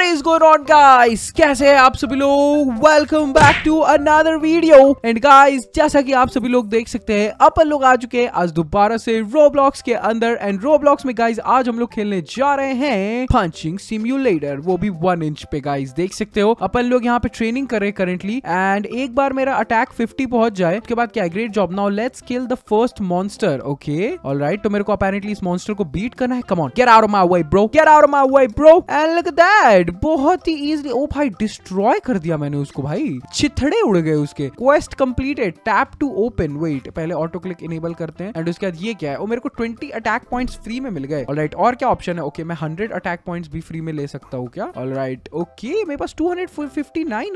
What is going on guys? कैसे हैं आप सभी लोग welcome back to another video and guys जैसा कि आप सभी लोग देख सकते हैं अपन लोग आ चुके हैं आज दोबारा से रोब्लॉक्स के अंदर एंड रोब्लॉक्स में गाइज आज हम लोग खेलने जा रहे हैं पंचिंग सिम्यूलेटर वो भी वन इंच पे गाइज देख सकते हो अपन लोग यहाँ पे ट्रेनिंग कर रहे हैं करेंटली एंड एक बार मेरा अटैक फिफ्टी पहुंच जाए उसके बाद क्या great job now let's kill the first monster okay all right तो मेरे को अपेरेंटली इस मॉन्स्टर को बीट करना है come on get out my way bro get out my way bro and look that dead बहुत ही इजिली ओ भाई डिस्ट्रॉय कर दिया मैंने उसको भाई छिथड़े उड़ गए उसके quest completed tap to open wait पहले ऑटो क्लिक इनेबल करते हैं एंड उसके बाद ये क्या है वो मेरे को ट्वेंटी अटैक पॉइंट्स फ्री में मिल गए ऑलराइट और क्या ऑप्शन है ओके okay, मैं हंड्रेड अटैक पॉइंट्स भी फ्री में ले सकता हूँ क्या ऑलराइट ओके okay, मेरे पास टू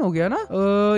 हो गया ना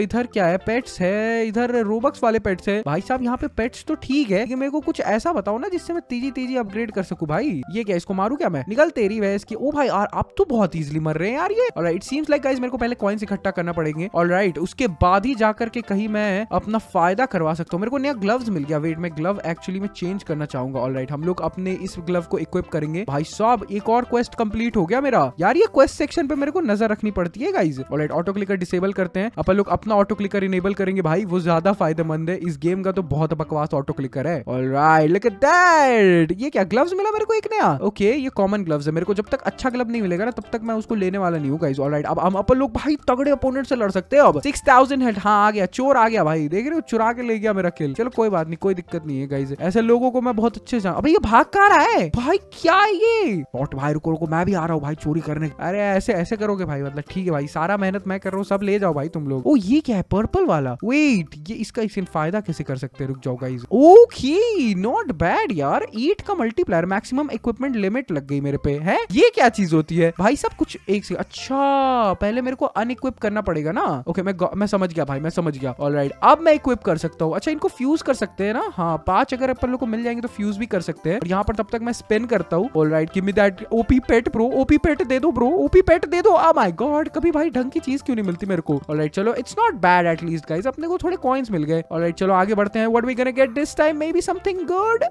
इधर क्या है पेट्स है इधर रोबक्स वाले पेट्स है भाई साहब यहाँ पे पेट्स तो ठीक है मेरे को कुछ ऐसा बताओ ना जिससे मैं तेजी तेजी अपग्रेड कर सकूं भाई ये क्या इसको मारू क्या मैं निकल तेरी वह इसकी ओ भाई यार आप तो बहुत इजिली मर रहे हैं यार रही है और इट सीम्स लाइक गाइज मेरे को पहले कॉइन्स इकट्ठा करना पड़ेंगे और राइट उसके बाद ही जाकर के कहीं मैं अपना फायदा करवा सकता हूँ मेरे को नया ग्लव मिल गया वेट मैं ग्लव एक्चुअली में चेंज करना चाहूंगा ऑल right, हम लोग अपने इस ग्लव को इक्विप करेंगे भाई साहब एक और क्वेस्ट कंप्लीट हो गया मेरा यार ये क्वेस्ट सेक्शन पे मेरे को नजर रखनी पड़ती है गाइज और राइट ऑटो क्लिकर डिसेबल करते हैं अपन लोग अपना ऑटो क्लिकर इनेबल करेंगे भाई वो ज्यादा फायदेमंद है इस गेम का तो बहुत बकवास ऑटो क्लिकर है ऑल राइट लेकिन दैट ये क्या ग्लव्स मिला मेरे को एक नया ओके okay, ये कॉमन ग्लव्स है मेरे को जब तक अच्छा ग्लव नहीं मिलेगा ना तब तक मैं उसको लेने वाला वाला नहीं हूँ गाइज ऑल राइट अब हम अपन लोग भाई तगड़े अपोनेंट से लड़ सकते हैं अब सिक्स थाउजेंड हेल्थ हाँ आ गया चोर आ गया भाई देख रहे हो चुरा के ले गया मेरा खेल चलो कोई बात नहीं कोई दिक्कत नहीं है गाइज ऐसे लोगों को मैं बहुत अच्छे से अभी ये भाग कर रहा है भाई क्या है ये नॉट भाई रुको रुको मैं भी आ रहा हूँ भाई चोरी करने अरे ऐसे ऐसे करोगे भाई मतलब ठीक है भाई सारा मेहनत मैं कर रहा हूँ सब ले जाओ भाई तुम लोग ओ ये क्या है पर्पल वाला वेट ये इसका इस फायदा कैसे कर सकते हैं रुक जाओ गाइज ओके नॉट बैड यार ईट का मल्टीप्लायर मैक्सिमम इक्विपमेंट लिमिट लग गई मेरे पे है ये क्या चीज होती है भाई सब कुछ एक से अच्छा पहले मेरे को अनइक्विप करना पड़ेगा ना ओके मैं मैं समझ गया भाई मैं समझ गया ऑल राइट अब मैं इक्विप कर सकता हूँ अच्छा इनको फ्यूज कर सकते हैं ना हाँ पांच अगर अपन लोग को मिल जाएंगे तो फ्यूज भी कर सकते हैं यहाँ पर तब तक मैं स्पेन करता हूँ all right give that OP pet pro OP pet दे दो ब्रो ओपी पेट दे दो आ माय गॉड कभी भाई ढंग की चीज क्यों नहीं मिलती मेरे को ऑल राइट चलो it's not bad at least guys अपने को थोड़े कॉइन्स मिल गए ऑल राइट चलो आगे बढ़ते हैं what we can get this time may be something good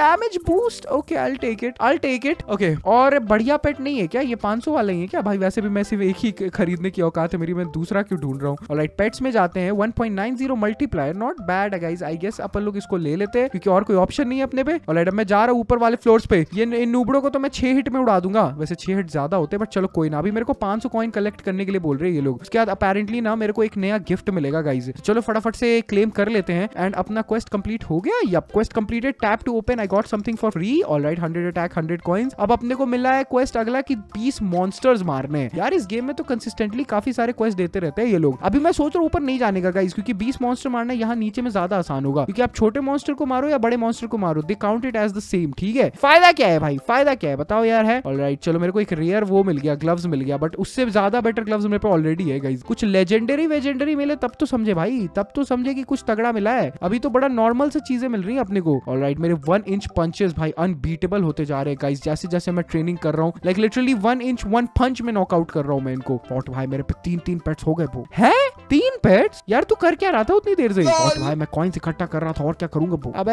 damage boost okay I take it I take it okay और बढ़िया पेट नहीं है क्या ये पांच वाले डालेंगे क्या भाई वैसे भी मैं सिर्फ एक ही खरीदने की औकात है मेरी मैं दूसरा क्यों ढूंढ रहा हूँ और राइट पेट्स में जाते हैं one point nine zero multiplier not bad guys I guess अपन लोग इसको ले लेते हैं क्योंकि और कोई ऑप्शन नहीं है अपने पे और मैं जा रहा हूँ ऊपर वाले फ्लोर्स पे ये इन नूबड़ो को तो मैं छह हिट में उड़ा दूंगा वैसे छह हिट ज्यादा होते हैं बट चलो कोई ना अभी मेरे को पांच सौ कॉइन कलेक्ट करने के लिए बोल रहे हैं ये लोग उसके बाद अपेरेंटली ना मेरे को एक नया गिफ्ट मिलेगा गाइज चलो फटाफट से क्लेम कर लेते हैं एंड अपना क्वेस्ट कंप्लीट हो गया या quest completed tap to open I got something for free all right hundred attack hundred coins अब अपने को मिला है क्वेस्ट अगला की बीस मॉन्स मॉन्स्टर्स मारने यार इस गेम में तो कंसिस्टेंटली काफी सारे क्वेश्चन देते रहते हैं ये लोग अभी मैं सोच रहा हूँ ऊपर नहीं जाने का गाइस क्योंकि बीस मॉन्स्टर मारना यहाँ नीचे में ज्यादा आसान होगा क्योंकि आप छोटे मॉन्स्टर को मारो या बड़े मॉन्स्टर को मारो they count it as the same ठीक है फायदा क्या है भाई फायदा क्या है बताओ यार है ऑल right, चलो मेरे को एक रेयर वो मिल गया ग्लव्स मिल गया बट उससे ज्यादा बेटर ग्लव्स मेरे पे ऑलरेडी है गाइज कुछ लेजेंडरी वेजेंडरी मिले तब तो समझे भाई तब तो समझे कि कुछ तगड़ा मिला है अभी तो बड़ा नॉर्मल से चीजें मिल रही है अपने को ऑल right, मेरे वन इंच पंचेस भाई अनबीटेबल होते जा रहे हैं गाइज जैसे जैसे मैं ट्रेनिंग कर रहा हूँ like literally one inch one punch में नॉकआउट कर रहा हूँ मैं इनको पॉट भाई मेरे पे तीन तीन पेट्स हो गए वो है तीन पेट्स यार तू कर क्या रहा था उतनी देर से और भाई मैं कॉइन्स इकट्ठा कर रहा था और क्या करूंगा अब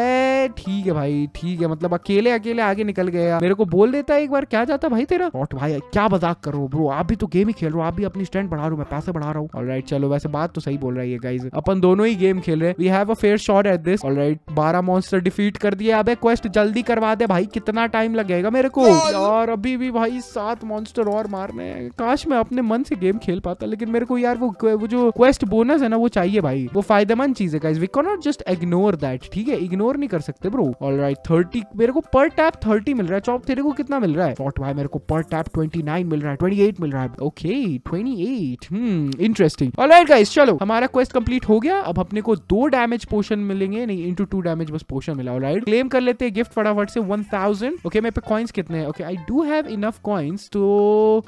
ठीक है भाई ठीक है मतलब अकेले अकेले आगे निकल गया मेरे को बोल देता है एक बार क्या जाता भाई तेरा और भाई क्या मजाक कर ब्रो आप भी तो गेम ही खेल रहे हो आप भी अपनी स्टैंड बढ़ा रहा हूँ मैं पैसे बढ़ा रहा हूँ राइट चलो वैसे बात तो सही बोल रही है गाइज अपन दोनों ही गेम खेल रहे we have a fair shot at this right बारह मॉन्स्टर डिफीट कर दिया अब क्वेस्ट जल्दी करवा दे भाई कितना टाइम लगेगा मेरे को और अभी भी भाई सात मॉन्स्टर और मारने काश मैं अपने मन से गेम खेल पाता लेकिन मेरे को यार वो वो जो क्वेस्ट बोल बोनस है ना वो चाहिए भाई वो फायदेमंद चीज है guys we can not just ignore that ठीक है इग्नोर नहीं कर सकते ब्रो ऑलराइट 30 मेरे को पर टैप 30 मिल रहा है चॉप तेरे को कितना मिल रहा है शॉट भाई मेरे को पर टैप 29 मिल रहा है 28 मिल रहा है okay okay, 28 hmm interesting alright guys चलो हमारा क्वेस्ट कंप्लीट हो गया अब अपने को दो डैमेज पोशन मिलेंगे नहीं इनटू टू डैमेज बस पोशन मिला ऑलराइट क्लेम कर लेते हैं गिफ्ट फटाफट से 1000 ओके मेरे पे कॉइंस कितने हैं okay I do have enough coins तो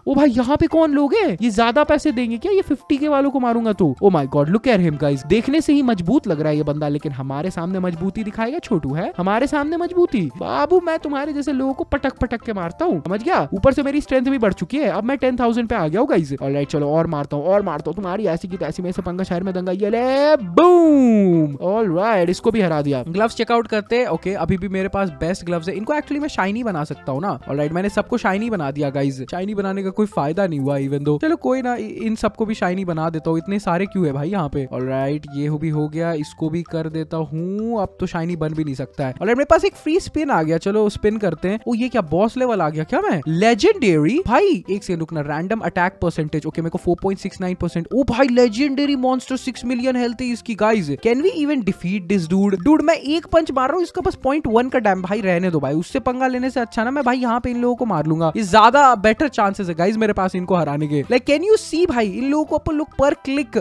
ओ भाई यहाँ पे कौन लोग है ये ज्यादा पैसे देंगे क्या ये 50 के वालों को मारूंगा तो oh oh my my god look at him guys देखने से ही मजबूत लग रहा है ये बंदा लेकिन हमारे सामने मजबूती दिखाएगा छोटू है हमारे सामने मजबूती बाबू मैं तुम्हारे जैसे लोगों को पटक पटक के मारता हूँ समझ गया ऊपर से मेरी स्ट्रेंथ भी बढ़ चुकी है अब मैं टेन थाउजेंड पे आ गया हूँ गाइज और चलो और मारता हूँ और मारता हूँ तुम्हारी ऐसी की तैसी में से पंगा शहर में दंगा ये बूम ऑल राइट इसको भी हरा दिया ग्लव्स चेकआउट करते ओके अभी भी मेरे पास बेस्ट ग्लव्स है इनको एक्चुअली मैं शाइनी बना सकता हूँ ना राइट मैंने सबको शाइनी बना दिया गाइज शाइनी बनाने का कोई फायदा नहीं हुआ इवन दो चलो कोई ना इन सबको भी शाइनी बना देता हूँ इतने सारे क्यों है है भाई यहाँ पे और राइट ये भी हो गया इसको भी कर देता हूँ अब तो शाइनी बन भी नहीं सकता है और मेरे पास एक फ्री स्पिन आ गया चलो स्पिन करते हैं वो ये क्या बॉस लेवल आ गया क्या मैं लेजेंडेरी भाई एक सेकंड रुकना रैंडम अटैक परसेंटेज ओके मेरे को 4.69 परसेंट ओ भाई लेजेंडेरी मॉन्स्टर 6 मिलियन हेल्थ है इसकी guys can we even defeat this dude dude मैं एक पंच मार रहा हूँ इसका बस पॉइंट का डैम भाई रहने दो भाई उससे पंगा लेने से अच्छा ना मैं भाई यहाँ पे इन लोगों को मार लूंगा ये ज्यादा बेटर चांसेस है गाइज मेरे पास इनको हराने के लाइक कैन यू सी भाई इन लोगों को अपन लोग पर क्लिक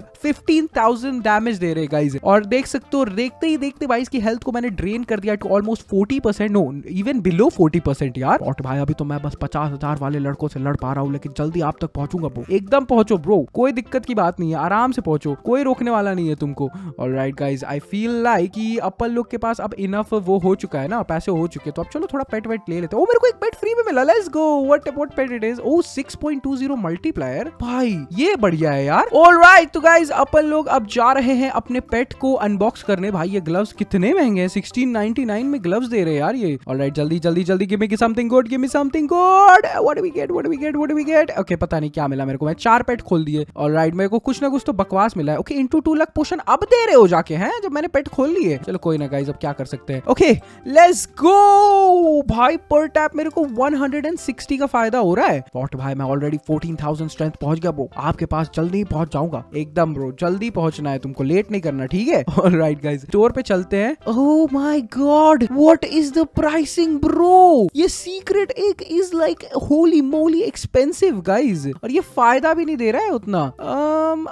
15,000 डैमेज दे रहे गाइज और देख सकते हो देखते ही देखते भाई इसकी हेल्थ को मैंने ड्रेन कर दिया to almost 40 percent no even below 40 percent यार और भाई अभी तो मैं बस पचास हजार वाले लड़कों से लड़ पा रहा हूँ लेकिन जल्दी आप तक पहुंचूंगा ब्रो एकदम पहुंचो ब्रो कोई दिक्कत की बात नहीं है आराम से पहुंचो कोई रोकने वाला नहीं है तुमको all right guys I feel like कि अपन लोग के पास अब इनफ वो हो चुका है ना पैसे हो चुके तो अब चलो थोड़ा पेट वेट ले लेते ओ oh, मेरे को एक पेट फ्री में मिला let's go what about pet it is oh 6.20 multiplier भाई ये बढ़िया है यार ऑलराइट तो गाइस अपन लोग अब जा रहे हैं अपने पेट को अनबॉक्स करने भाई ये ग्लव्स कितने महंगे हैं 1699 में ग्लव्स दे रहे हैं यार ये ऑलराइट जल्दी जल्दी जल्दी give me something good give me something good what we get what we get what we get okay पता नहीं क्या मिला मेरे को मैं चार पेट खोल दिए ऑलराइट मेरे को कुछ ना कुछ तो बकवास मिला है ओके इनटू 2 लाख पोशन अब दे रहे हो जाके हैं जब मैंने पेट खोल लिए चलो कोई ना गाइस अब क्या कर सकते हैं ओके लेट्स गो भाई पर टैप मेरे को 160 का फायदा हो रहा है बॉट भाई मैं ऑलरेडी 14000 स्ट्रेंथ पहुंच गया वो आपके पास जल्दी पहुंच जाऊंगा एकदम ब्रो जल्दी पहुंचना है तुमको लेट नहीं करना ठीक है और राइट गाइज स्टोर पे चलते हैं oh my god what is the pricing bro ये secret egg is like holy moly expensive guys और ये फायदा भी नहीं दे रहा है उतना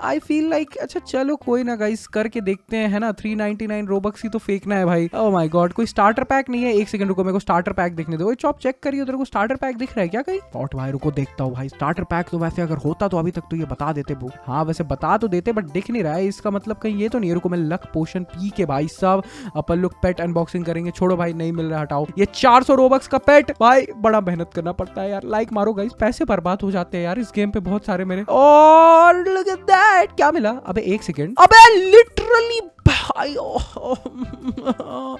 आई फील लाइक अच्छा चलो कोई ना गाइज करके देखते हैं है ना थ्री नाइनटी नाइन रोबक्स ही तो फेंकना है भाई ओ माई गॉड कोई स्टार्टर पैक नहीं है एक सेकंड रुको मेरे को स्टार्टर पैक देखने दो चॉप चेक करिए उधर को स्टार्टर पैक दिख रहा है क्या कहीं पॉट भाई रुको देखता हूँ भाई स्टार्टर पैक तो वैसे अगर होता तो अभी तक तो ये बता देते हाँ वैसे बता तो देते बट दिख नहीं रहा है इसका मतलब कहीं ये तो नहीं है रुको मैं लक पोशन पी के भाई साहब अपन लोग पेट अनबॉक्सिंग करेंगे छोड़ो भाई नहीं मिल रहा हटाओ ये चार सौ रोबक्स का पेट भाई बड़ा मेहनत करना पड़ता है यार लाइक मारो गाइस पैसे बर्बाद हो जाते हैं यार इस गेम पे बहुत सारे मेरे और लुक एट दैट क्या मिला अबे एक सेकेंड अबे लिटरली भाई ओह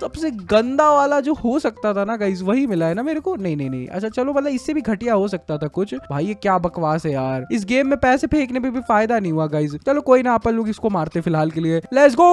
सबसे गंदा वाला जो हो सकता था ना गाइज वही मिला है ना मेरे को नहीं नहीं नहीं अच्छा चलो मतलब इससे भी घटिया हो सकता था कुछ भाई ये क्या बकवास है यार इस गेम में पैसे फेंकने पे भी फायदा नहीं हुआ गाइज चलो कोई ना अपन लोग इसको मारते फिलहाल के लिए लेट्स गो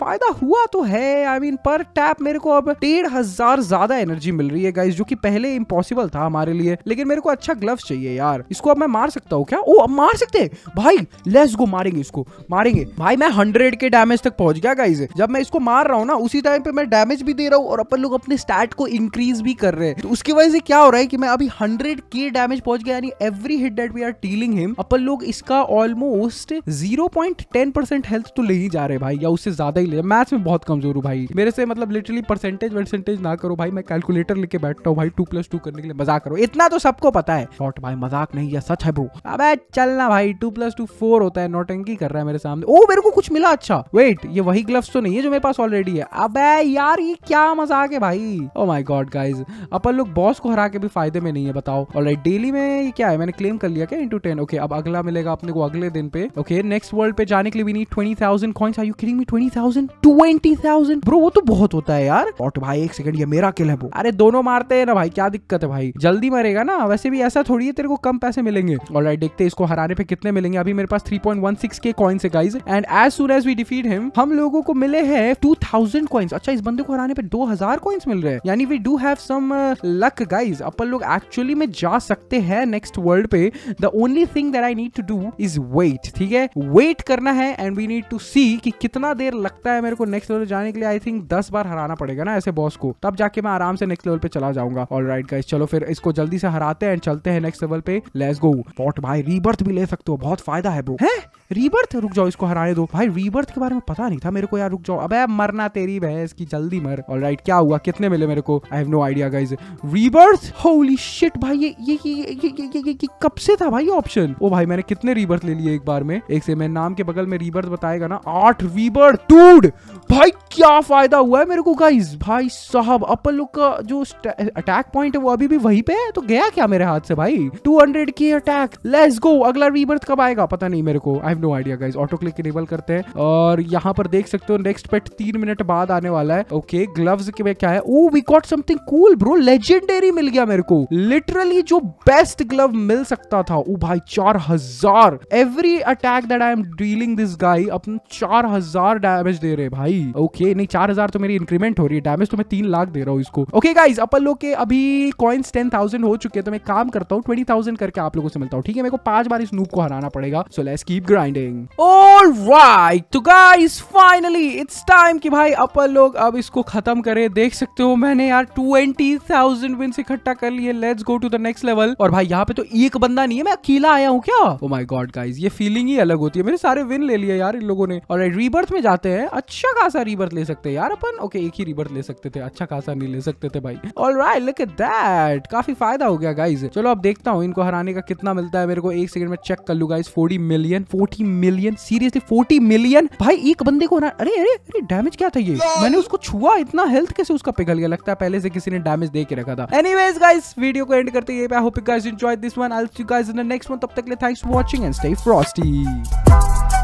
फायदा हुआ तो है आई I मीन mean, पर टैप मेरे को अब डेढ़ हजार ज्यादा एनर्जी मिल रही है गाइज जो की पहले इम्पॉसिबल था हमारे लिए लेकिन मेरे को अच्छा ग्लव्स चाहिए यार इसको अब मैं मार सकता हूँ क्या ओ अब मार सकते हैं भाई लेट्स गो मारेंगे इसको मारेंगे भाई मैं हंड्रेड के डैमेज तक पहुंच गया गाइज जब मैं इसको मार रहा हूँ ना उसी टाइम पे मैं डैमेज भी दे रहा हूँ और अपन लोग अपने स्टैट को इंक्रीज भी कर रहे हैं तो उसकी वजह से क्या हो रहा है कि मैं अभी हंड्रेड के डैमेज पहुंच गया यानी every hit that we are dealing him अपन लोग इसका almost zero point ten percent health तो ले ही जा रहे भाई या उससे ज्यादा ही ले मैथ्स में बहुत कमजोर हूँ भाई मेरे से मतलब लिटरली परसेंटेज वर्सेंटेज ना करो भाई मैं कैलकुलेटर लेके बैठता हूँ भाई टू प्लस टू करने के लिए मजाक करो इतना तो सबको पता है शॉर्ट भाई मजाक नहीं है सच है ब्रो अब चलना भाई टू प्लस टू फोर होता है नोटंकी कर रहा है मेरे सामने ओ मेरे को कुछ मिला अच्छा वेट ये वही ग्लव्स तो नहीं है जो मेरे पास ऑलरेडी है अब यार ये क्या मजाक है भाई ओ माय गॉड गाइस अपन लोग बॉस को हरा के भी फायदे में नहीं है बताओ और डेली में ये क्या है मैंने क्लेम कर लिया क्या इंटू टेन ओके अब अगला मिलेगा अपने को अगले दिन पे ओके नेक्स्ट वर्ल्ड पे जाने के लिए भी नहीं twenty thousand coins are you kidding me twenty thousand twenty thousand bro वो तो बहुत होता है यार और भाई एक सेकंड ये मेरा किल है वो अरे दोनों मारते हैं ना भाई क्या दिक्कत है भाई जल्दी मरेगा ना वैसे भी ऐसा थोड़ी है तेरे को कम पैसे मिलेंगे और देखते हैं इसको हराने पे कितने मिलेंगे अभी मेरे पास 3.16 के कॉइन्स है guys and as soon as we defeat him हम लोगों को मिले हैं 2000 कॉइन्स अच्छा इस बंदे को हराने पे 2000 कॉइन्स मिल रहे हैं यानी we do have some luck guys अपन लोग एक्चुअली में जा सकते हैं नेक्स्ट वर्ल्ड पे the only thing that I need to do is wait ठीक है वेट करना है and we need to see कि कितना देर लगता है मेरे को नेक्स्ट लेवल जाने के लिए आई थिंक दस बार हराना पड़ेगा ना ऐसे बॉस को तब जाके मैं आराम से नेक्स्ट लेवल पे चला जाऊंगा ऑल राइट गाइस चलो फिर इसको जल्दी से हराते हैं एंड चलते हैं नेक्स्ट लेवल पे लेट्स गो पॉट भाई रीबर्थ भी ले सकते हो बहुत फायदा है ब्रो है रीबर्थ रुक जाओ इसको हराने दो भाई रीबर्थ के बारे में पता नहीं था मेरे को यार रुक जाओ अब मरना तेरी भैंस की जल्दी मर और राइट क्या हुआ कितने मिले मेरे को I have no idea guys rebirth holy shit भाई ये ये ये ये ये ये ये कब से था भाई ऑप्शन ओ भाई मैंने कितने रीबर्थ ले लिए एक बार में एक से मैं नाम के बगल में रीबर्थ बताएगा ना आठ रीबर्थ टूड भाई क्या फायदा हुआ है मेरे को गाइस भाई साहब अपन लोग का जो अटैक पॉइंट है वो अभी भी वही पे है तो गया क्या मेरे हाथ से भाई 200 की अटैक लेट्स गो अगला रीबर्थ कब आएगा पता नहीं मेरे को I have no idea guys auto click enable करते हैं और यहाँ पर देख सकते हो नेक्स्ट पेट तीन मिनट बाद आने वाला है ओके ग्लव ग्लव्स के क्या है oh we got something cool bro legendary मिल गया मेरे को लिटरली जो बेस्ट ग्लव मिल सकता था ओ oh, भाई चार हजार every attack that I am dealing this guy अपन चार हजार डैमेज दे रहे भाई ओके नहीं चार हजार तो मेरी इंक्रीमेंट हो रही है डैमेज तो मैं तीन लाख दे रहा हूँ इसको ओके गाइज अपन लोग के अभी कॉइन्स टेन थाउजेंड हो चुके हैं तो मैं काम करता हूँ ट्वेंटी थाउजेंड करके आप लोगों से मिलता हूँ ठीक है मेरे को पांच बार इस नूप को हराना पड़ेगा so let's keep grinding all right तो गाइज फाइनली इट्स टाइम कि भाई अपन लोग अब इसको खत्म करें देख सकते हो मैंने यार ट्वेंटी थाउजेंड विन इकट्ठा कर लिए let's go to the next level और भाई यहाँ पे तो एक बंदा नहीं है मैं अकेला आया हूँ क्या ओ माई गॉड गाइज ये फीलिंग ही अलग होती है मेरे सारे विन ले लिया यार इन लोगों ने और रीबर्थ में जाते हैं अच्छा खास खासा रिबर्थ ले सकते यार अपन ओके एक ही रिबर्थ ले सकते थे अच्छा खासा नहीं ले सकते थे भाई all right look at that काफी फायदा हो गया गाइज चलो अब देखता हूँ इनको हराने का कितना मिलता है मेरे को एक सेकंड में चेक कर लू guys forty million forty million seriously forty million भाई एक बंदे को हरा अरे अरे अरे डैमेज क्या था ये मैंने उसको छुआ इतना हेल्थ कैसे उसका पिघल गया लगता है पहले से किसी ने डैमेज दे के रखा था एनीवेज गाइस वीडियो को एंड करते हैं I hope you guys enjoyed this one I will see you guys in the next one तब तक के लिए thanks for watching and stay Frosty